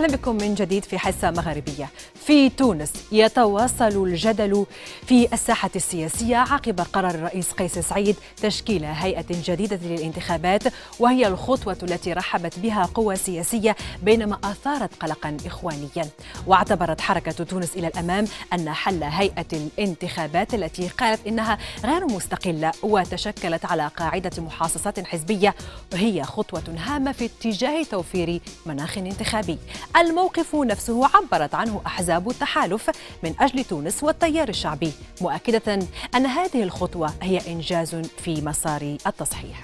أهلا بكم من جديد في حصة مغاربية في تونس يتواصل الجدل في الساحة السياسية عقب قرار الرئيس قيس سعيد تشكيل هيئة جديدة للانتخابات وهي الخطوة التي رحبت بها قوى سياسية بينما أثارت قلقا إخوانيا واعتبرت حركة تونس إلى الأمام أن حل هيئة الانتخابات التي قالت إنها غير مستقلة وتشكلت على قاعدة محاصصات حزبية هي خطوة هامة في اتجاه توفير مناخ انتخابي الموقف نفسه عبرت عنه أحزاب باب التحالف من أجل تونس والتيار الشعبي مؤكدة أن هذه الخطوة هي إنجاز في مسار التصحيح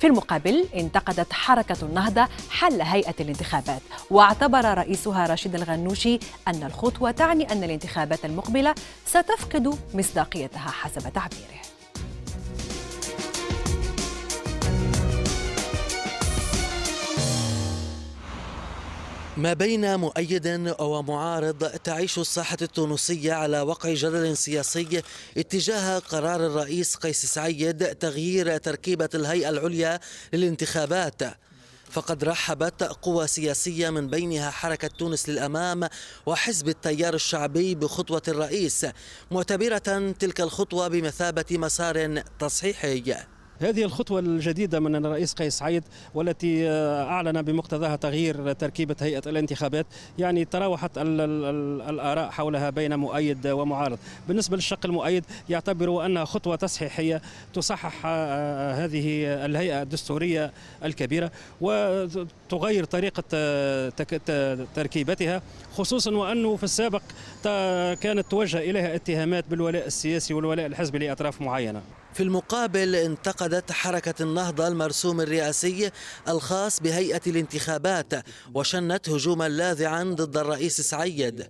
في المقابل انتقدت حركة النهضة حل هيئة الانتخابات واعتبر رئيسها رشيد الغنوشي أن الخطوة تعني أن الانتخابات المقبلة ستفقد مصداقيتها حسب تعبيره ما بين مؤيد ومعارض تعيش الساحة التونسية على وقع جدل سياسي اتجاه قرار الرئيس قيس سعيد تغيير تركيبة الهيئة العليا للانتخابات فقد رحبت قوى سياسية من بينها حركة تونس للأمام وحزب التيار الشعبي بخطوة الرئيس معتبرة تلك الخطوة بمثابة مسار تصحيحي هذه الخطوة الجديدة من الرئيس قيس سعيد والتي آه، أعلن بمقتضاها تغيير تركيبة هيئة الانتخابات يعني تراوحت الآراء حولها بين مؤيد ومعارض بالنسبة للشق المؤيد يعتبر أنها خطوة تصحيحية تصحح آه، هذه الهيئة الدستورية الكبيرة وتغير طريقة آه، تركيبتها خصوصا وأنه في السابق كانت توجه إليها اتهامات بالولاء السياسي والولاء الحزبي لأطراف معينة في المقابل انتقدت حركة النهضة المرسوم الرئاسي الخاص بهيئة الانتخابات وشنت هجوما لاذعا ضد الرئيس سعيد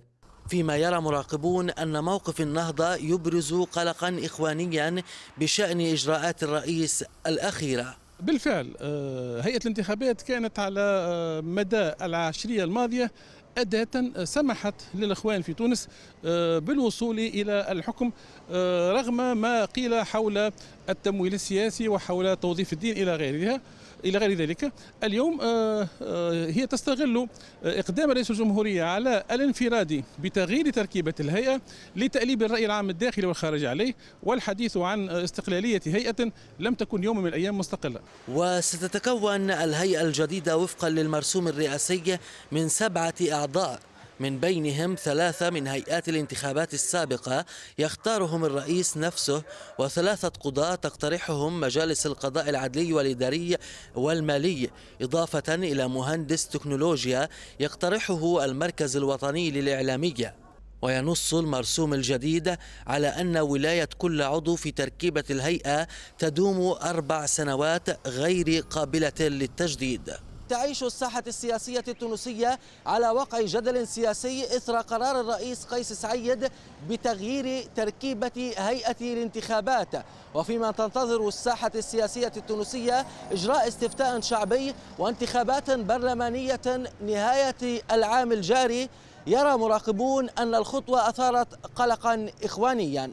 فيما يرى مراقبون أن موقف النهضة يبرز قلقا إخوانيا بشأن إجراءات الرئيس الأخيرة بالفعل آه، هيئة الانتخابات كانت على آه، مدى العشرية الماضية أداة آه، سمحت للإخوان في تونس آه، بالوصول إلى الحكم آه، رغم ما قيل حول التمويل السياسي وحول توظيف الدين إلى غيرها الى غير ذلك اليوم آه، آه، هي تستغل آه، اقدام رئيس الجمهوريه على الانفراد بتغيير تركيبه الهيئه لتاليب الراي العام الداخلي والخارج عليه والحديث عن استقلاليه هيئه لم تكن يوم من الايام مستقله. وستتكون الهيئه الجديده وفقا للمرسوم الرئاسي من سبعه اعضاء من بينهم ثلاثة من هيئات الانتخابات السابقة يختارهم الرئيس نفسه وثلاثة قضاة تقترحهم مجالس القضاء العدلي والإداري والمالي إضافة إلى مهندس تكنولوجيا يقترحه المركز الوطني للإعلامية وينص المرسوم الجديد على أن ولاية كل عضو في تركيبة الهيئة تدوم أربع سنوات غير قابلة للتجديد تعيش الساحة السياسية التونسية على وقع جدل سياسي إثر قرار الرئيس قيس سعيد بتغيير تركيبة هيئة الانتخابات وفيما تنتظر الساحة السياسية التونسية إجراء استفتاء شعبي وانتخابات برلمانية نهاية العام الجاري يرى مراقبون أن الخطوة أثارت قلقا إخوانيا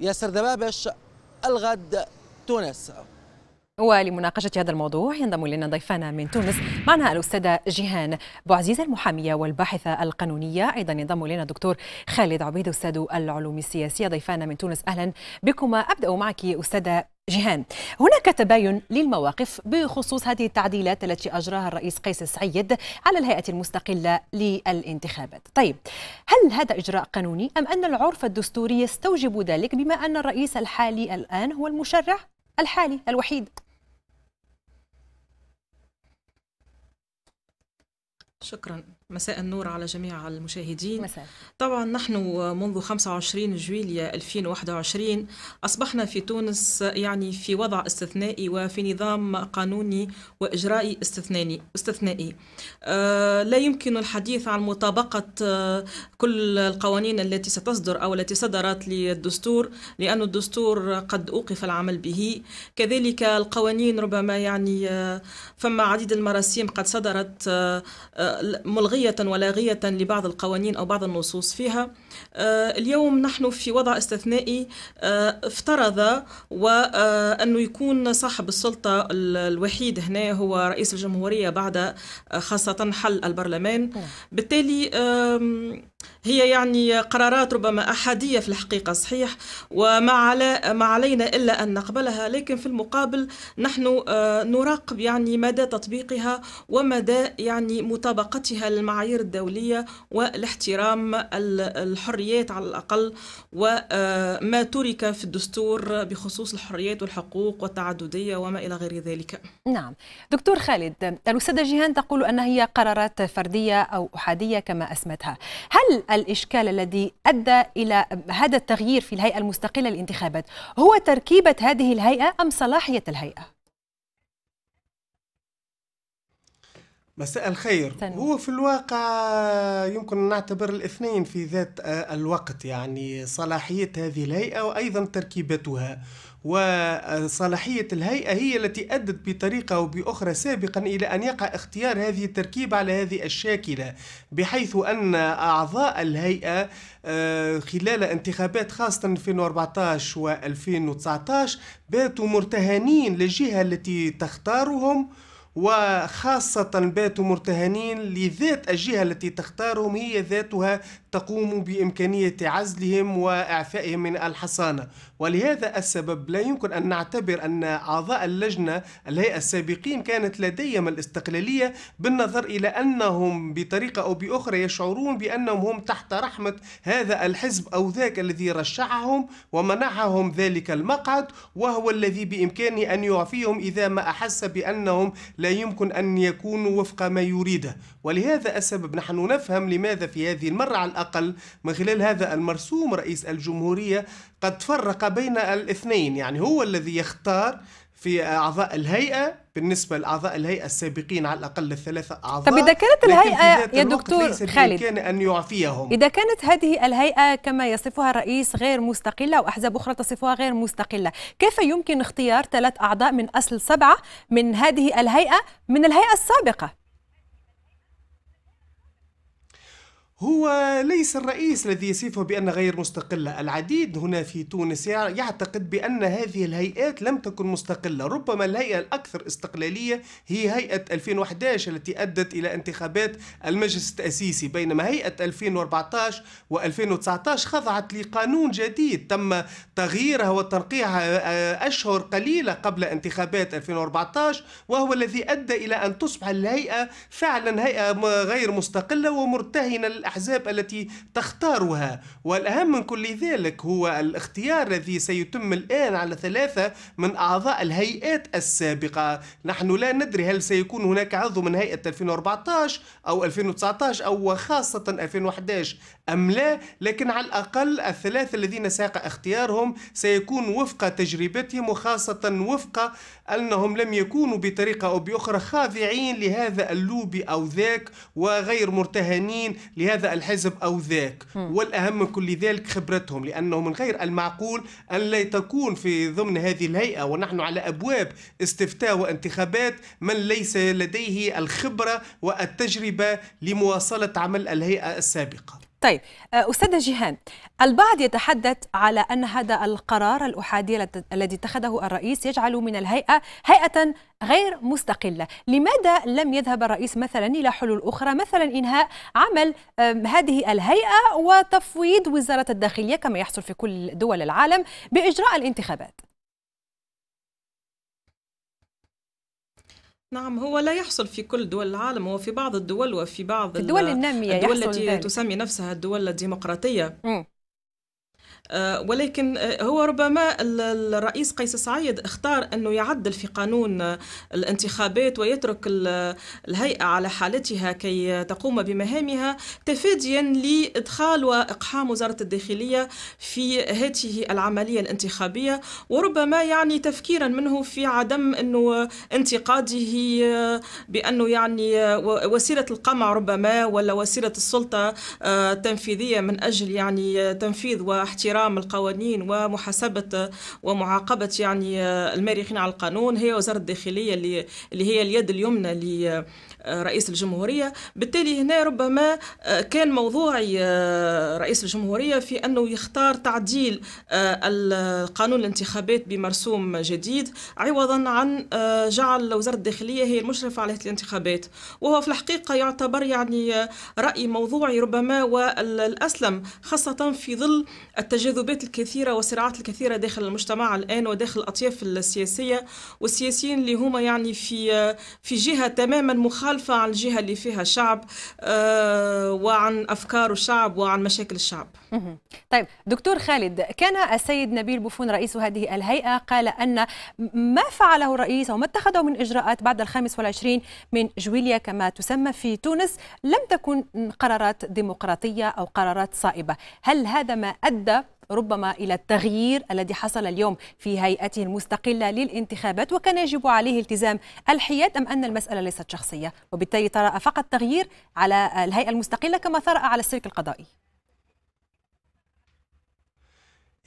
ياسر دبابش الغد تونس ولمناقشة هذا الموضوع ينضم إلينا ضيفانا من تونس معنا الأستاذة جيهان بوعزيز المحامية والباحثة القانونية أيضا ينضم إلينا الدكتور خالد عبيد أستاذ العلوم السياسية ضيفانا من تونس أهلا بكما أبدأ معك أستاذة جيهان هناك تباين للمواقف بخصوص هذه التعديلات التي أجراها الرئيس قيس سعيد على الهيئة المستقلة للانتخابات طيب هل هذا إجراء قانوني أم أن العرف الدستوري يستوجب ذلك بما أن الرئيس الحالي الآن هو المشرع الحالي الوحيد شكرا مساء النور على جميع المشاهدين مساء. طبعا نحن منذ 25 جويليا 2021 أصبحنا في تونس يعني في وضع استثنائي وفي نظام قانوني وإجرائي استثنائي استثنائي آه، لا يمكن الحديث عن مطابقة آه، كل القوانين التي ستصدر أو التي صدرت للدستور لأن الدستور قد أوقف العمل به كذلك القوانين ربما يعني آه، فما عديد المراسيم قد صدرت ملغية ملغية ولاغية لبعض القوانين أو بعض النصوص فيها آه، اليوم نحن في وضع استثنائي آه، افترض وأنه آه، يكون صاحب السلطة الوحيد هنا هو رئيس الجمهورية بعد خاصة حل البرلمان نعم. بالتالي هي يعني قرارات ربما احاديه في الحقيقه صحيح وما على ما علينا الا ان نقبلها لكن في المقابل نحن آه، نراقب يعني مدى تطبيقها ومدى يعني مطابقتها للمعايير الدوليه والاحترام الحريات على الاقل وما آه، ترك في الدستور بخصوص الحريات والحقوق والتعدديه وما الى غير ذلك. نعم دكتور خالد الاستاذه جيهان تقول ان هي قرارات فرديه او احاديه كما اسمتها هل هل الإشكال الذي أدى إلى هذا التغيير في الهيئة المستقلة للانتخابات هو تركيبة هذه الهيئة أم صلاحية الهيئة؟ مساء الخير تنمي. هو في الواقع يمكن نعتبر الاثنين في ذات آه، الوقت يعني صلاحية هذه الهيئة وأيضا تركيبتها وصلاحية الهيئة هي التي أدت بطريقة أو بأخرى سابقا إلى أن يقع اختيار هذه التركيبة على هذه الشاكلة بحيث أن أعضاء الهيئة آه، خلال انتخابات خاصة 2014 و 2019 باتوا مرتهنين للجهة التي تختارهم وخاصة باتوا مرتهنين لذات الجهة التي تختارهم هي ذاتها تقوم بإمكانية عزلهم وإعفائهم من الحصانة ولهذا السبب لا يمكن أن نعتبر أن أعضاء اللجنة الهيئة السابقين كانت لديهم الاستقلالية بالنظر إلى أنهم بطريقة أو بأخرى يشعرون بأنهم هم تحت رحمة هذا الحزب أو ذاك الذي رشحهم ومنحهم ذلك المقعد وهو الذي بإمكانه أن يعفيهم إذا ما أحس بأنهم لا يمكن أن يكونوا وفق ما يريده ولهذا السبب نحن نفهم لماذا في هذه المرة على الأقل من خلال هذا المرسوم رئيس الجمهورية قد فرق بين الاثنين يعني هو الذي يختار في اعضاء الهيئه بالنسبه لاعضاء الهيئه السابقين على الاقل الثلاثه اعضاء طب اذا كانت الهيئه يا دكتور خالد كان ان يعفيهم اذا كانت هذه الهيئه كما يصفها الرئيس غير مستقله واحزاب اخرى تصفها غير مستقله كيف يمكن اختيار ثلاث اعضاء من اصل سبعه من هذه الهيئه من الهيئه السابقه هو ليس الرئيس الذي يصفه بأن غير مستقلة العديد هنا في تونس يعتقد بأن هذه الهيئات لم تكن مستقلة ربما الهيئة الأكثر استقلالية هي هيئة 2011 التي أدت إلى انتخابات المجلس التأسيسي بينما هيئة 2014 و2019 خضعت لقانون جديد تم تغييرها وتنقيعها أشهر قليلة قبل انتخابات 2014 وهو الذي أدى إلى أن تصبح الهيئة فعلا هيئة غير مستقلة ومرتهنة الأحزاب التي تختارها والأهم من كل ذلك هو الاختيار الذي سيتم الآن على ثلاثة من أعضاء الهيئات السابقة نحن لا ندري هل سيكون هناك عضو من هيئة 2014 أو 2019 أو خاصة 2011 أم لا لكن على الأقل الثلاثة الذين ساق اختيارهم سيكون وفق تجربتهم وخاصة وفق أنهم لم يكونوا بطريقة أو بأخرى خاضعين لهذا اللوبي أو ذاك وغير مرتهنين لهذا هذا الحزب أو ذاك والأهم من كل ذلك خبرتهم لأنه من غير المعقول أن لا تكون في ضمن هذه الهيئة ونحن على أبواب استفتاء وانتخابات من ليس لديه الخبرة والتجربة لمواصلة عمل الهيئة السابقة طيب آه، أستاذة جيهان البعض يتحدث على أن هذا القرار الأحادي الذي اتخذه الرئيس يجعل من الهيئة هيئة غير مستقلة لماذا لم يذهب الرئيس مثلا إلى حلول أخرى مثلا إنهاء عمل هذه الهيئة وتفويض وزارة الداخلية كما يحصل في كل دول العالم بإجراء الانتخابات نعم هو لا يحصل في كل دول العالم وفي بعض الدول وفي بعض في الدول النامية الدول التي تسمي نفسها الدول الديمقراطية م. آه، ولكن آه، هو ربما الرئيس قيس سعيد اختار أنه يعدل في قانون آه، الانتخابات ويترك الهيئة على حالتها كي تقوم بمهامها تفاديا لإدخال وإقحام وزارة الداخلية في هذه العملية الانتخابية وربما يعني تفكيرا منه في عدم أنه انتقاده بأنه يعني وسيلة القمع ربما ولا وسيلة السلطة التنفيذية من أجل يعني تنفيذ واحترام احترام القوانين ومحاسبة ومعاقبة يعني آه، المارقين على القانون هي وزارة الداخلية اللي هي اليد اليمنى رئيس الجمهورية بالتالي هنا ربما آه، كان موضوعي آه، رئيس الجمهورية في أنه يختار تعديل آه، القانون الانتخابات بمرسوم جديد عوضا عن جعل وزارة الداخلية هي المشرفة على الانتخابات وهو في الحقيقة يعتبر يعني رأي موضوعي ربما والأسلم خاصة في ظل التجاذبات الكثيرة والصراعات الكثيرة داخل المجتمع الآن وداخل الأطياف السياسية والسياسيين اللي هما يعني في في جهة تماما مخالفة مخالفة عن الجهة اللي فيها شعب آه، وعن أفكار الشعب وعن مشاكل الشعب طيب دكتور خالد كان السيد نبيل بوفون رئيس هذه الهيئة قال أن ما فعله الرئيس وما اتخذه من إجراءات بعد الخامس والعشرين من جويليا كما تسمى في تونس لم تكن قرارات ديمقراطية أو قرارات صائبة هل هذا ما أدى ربما إلى التغيير الذي حصل اليوم في هيئته المستقلة للانتخابات وكان يجب عليه التزام الحياد أم أن المسألة ليست شخصية وبالتالي طرأ فقط تغيير على الهيئة المستقلة كما طرأ على السلك القضائي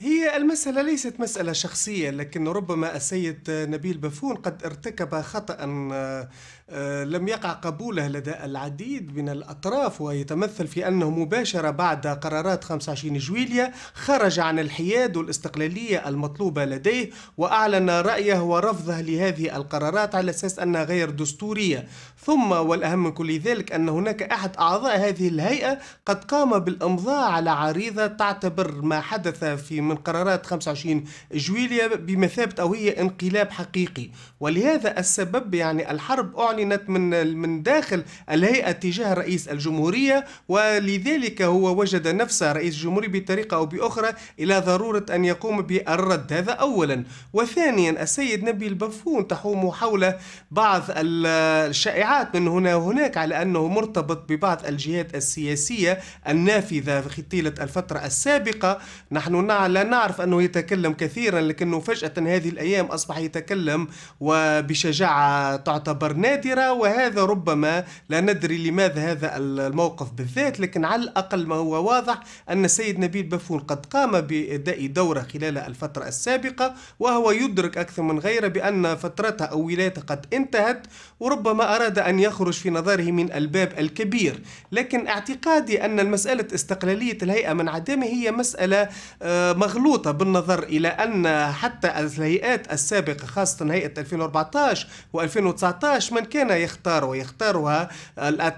هي المسألة ليست مسألة شخصية لكن ربما السيد نبيل بفون قد ارتكب خطأ آه، آه، لم يقع قبوله لدى العديد من الأطراف ويتمثل في أنه مباشرة بعد قرارات 25 جويلية خرج عن الحياد والاستقلالية المطلوبة لديه وأعلن رأيه ورفضه لهذه القرارات على أساس أنها غير دستورية ثم والأهم من كل ذلك أن هناك أحد أعضاء هذه الهيئة قد قام بالإمضاء على عريضة تعتبر ما حدث في من قرارات 25 جويلية بمثابة أو هي انقلاب حقيقي ولهذا السبب يعني الحرب أعلن أعلنت من من داخل الهيئة تجاه رئيس الجمهورية ولذلك هو وجد نفسه رئيس الجمهورية بطريقة أو بأخرى إلى ضرورة أن يقوم بالرد هذا أولا وثانيا السيد نبيل بفون تحوم حول بعض الشائعات من هنا وهناك على أنه مرتبط ببعض الجهات السياسية النافذة في طيلة الفترة السابقة نحن لا نعرف أنه يتكلم كثيرا لكنه فجأة هذه الأيام أصبح يتكلم وبشجاعة تعتبر نادرة نادرة وهذا ربما لا ندري لماذا هذا الموقف بالذات لكن على الأقل ما هو واضح أن السيد نبيل بفون قد قام بأداء دورة خلال الفترة السابقة وهو يدرك أكثر من غيره بأن فترته أو ولايته قد انتهت وربما أراد أن يخرج في نظره من الباب الكبير لكن اعتقادي أن المسألة استقلالية الهيئة من عدمه هي مسألة آه، مغلوطة بالنظر إلى أن حتى الهيئات السابقة خاصة هيئة 2014 و2019 من كان كان يختار ويختارها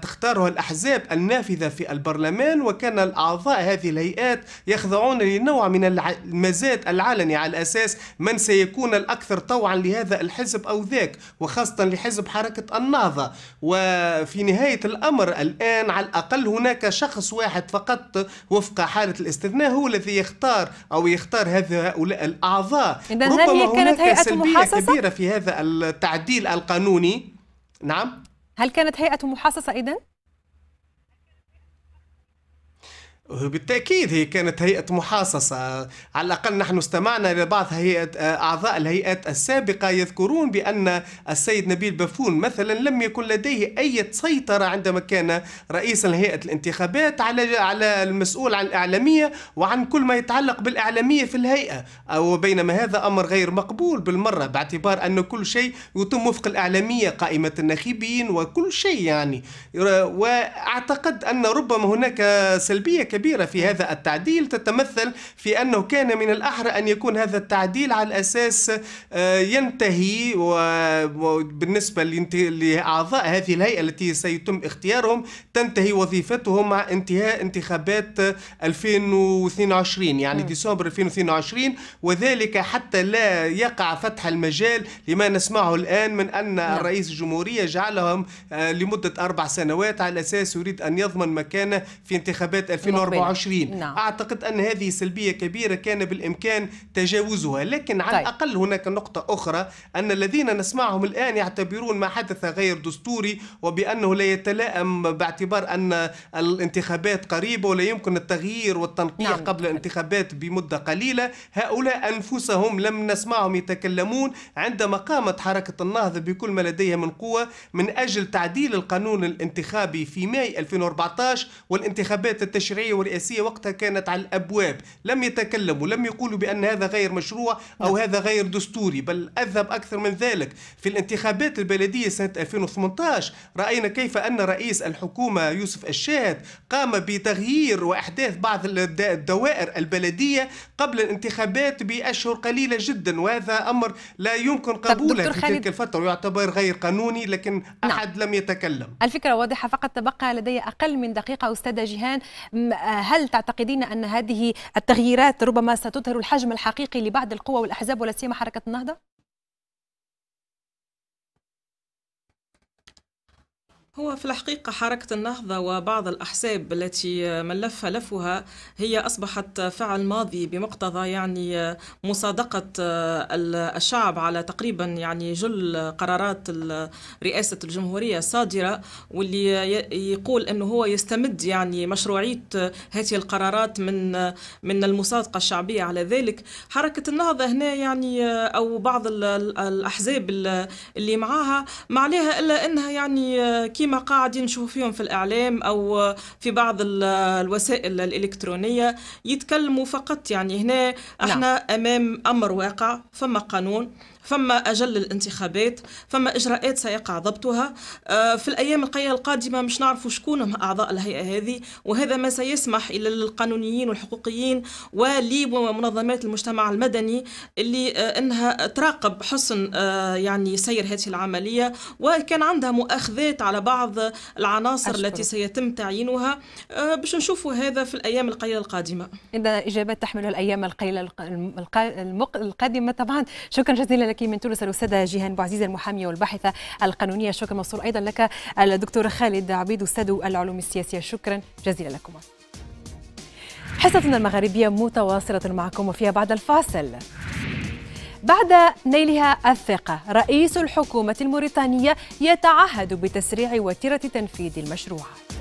تختارها الأحزاب النافذة في البرلمان وكان الأعضاء هذه الهيئات يخضعون لنوع من المزاد العلني على أساس من سيكون الأكثر طوعا لهذا الحزب أو ذاك وخاصة لحزب حركة النهضة وفي نهاية الأمر الآن على الأقل هناك شخص واحد فقط وفق حالة الاستثناء هو الذي يختار أو يختار هذا هؤلاء الأعضاء ربما هناك سلبية محاسسة؟ كبيرة في هذا التعديل القانوني نعم هل كانت هيئة محاصصة إذن؟ بالتأكيد هي كانت هيئة محاصصة على الأقل نحن استمعنا إلى بعض هيئة أعضاء الهيئات السابقة يذكرون بأن السيد نبيل بفون مثلا لم يكن لديه أي سيطرة عندما كان رئيسا لهيئة الانتخابات على على المسؤول عن الإعلامية وعن كل ما يتعلق بالإعلامية في الهيئة أو بينما هذا أمر غير مقبول بالمرة باعتبار أن كل شيء يتم وفق الإعلامية قائمة الناخبين وكل شيء يعني وأعتقد أن ربما هناك سلبية كبيرة الكبيرة في هذا التعديل تتمثل في أنه كان من الأحرى أن يكون هذا التعديل على أساس آه، ينتهي وبالنسبة لأعضاء هذه الهيئة التي سيتم اختيارهم تنتهي وظيفتهم مع انتهاء انتخابات 2022 آه، يعني م. ديسمبر 2022 وذلك حتى لا يقع فتح المجال لما نسمعه الآن من أن نعم. رئيس الجمهورية جعلهم آه، لمدة أربع سنوات على أساس يريد أن يضمن مكانه في انتخابات 2024 2024 نعم. أعتقد أن هذه سلبية كبيرة كان بالإمكان تجاوزها لكن على طيب. الأقل هناك نقطة أخرى أن الذين نسمعهم الآن يعتبرون ما حدث غير دستوري وبأنه لا يتلائم باعتبار أن الانتخابات قريبة ولا يمكن التغيير والتنقيح نعم. قبل الانتخابات بمدة قليلة هؤلاء أنفسهم لم نسمعهم يتكلمون عندما قامت حركة النهضة بكل ما لديها من قوة من أجل تعديل القانون الانتخابي في ماي 2014 والانتخابات التشريعية الرئاسية والرئاسية وقتها كانت على الأبواب لم يتكلموا لم يقولوا بأن هذا غير مشروع أو هذا غير دستوري بل أذهب أكثر من ذلك في الانتخابات البلدية سنة 2018 رأينا كيف أن رئيس الحكومة يوسف الشاهد قام بتغيير وإحداث بعض الدوائر البلدية قبل الانتخابات بأشهر قليلة جدا وهذا أمر لا يمكن قبوله في تلك الفترة ويعتبر غير قانوني لكن نعم. أحد نعم. لم يتكلم الفكرة واضحة فقط تبقى لدي أقل من دقيقة أستاذة جيهان هل تعتقدين أن هذه التغييرات ربما ستظهر الحجم الحقيقي لبعض القوى والأحزاب ولا سيما حركة النهضة؟ هو في الحقيقة حركة النهضة وبعض الأحزاب التي من لفها هي أصبحت فعل ماضي بمقتضى يعني مصادقة الشعب على تقريبا يعني جل قرارات رئاسة الجمهورية الصادرة واللي يقول أنه هو يستمد يعني مشروعية هذه القرارات من من المصادقة الشعبية على ذلك حركة النهضة هنا يعني أو بعض الأحزاب اللي معاها ما عليها إلا أنها يعني كما قاعدين نشوف فيهم في الإعلام أو في بعض الوسائل الإلكترونية يتكلموا فقط يعني هنا نعم. احنا نعم. أمام أمر واقع فما قانون فما أجل الانتخابات فما إجراءات سيقع ضبطها آه، في الأيام القادمة مش نعرفوا شكون أعضاء الهيئة هذه وهذا ما سيسمح إلى القانونيين والحقوقيين ومنظمات المجتمع المدني اللي آه، أنها تراقب حسن آه، يعني سير هذه العملية وكان عندها مؤاخذات على بعض بعض العناصر أشكرك. التي سيتم تعيينها آه، باش نشوفوا هذا في الأيام القليلة القادمة إذا إجابات تحمل الأيام القليلة القادمة طبعا شكرا جزيلا لك من تونس الأستاذة جيهان بوعزيز المحامية والباحثة القانونية شكرا موصول أيضا لك الدكتور خالد عبيد أستاذ العلوم السياسية شكرا جزيلا لكم حصتنا المغربية متواصلة معكم وفيها بعد الفاصل بعد نيلها الثقة رئيس الحكومة الموريتانية يتعهد بتسريع وتيرة تنفيذ المشروع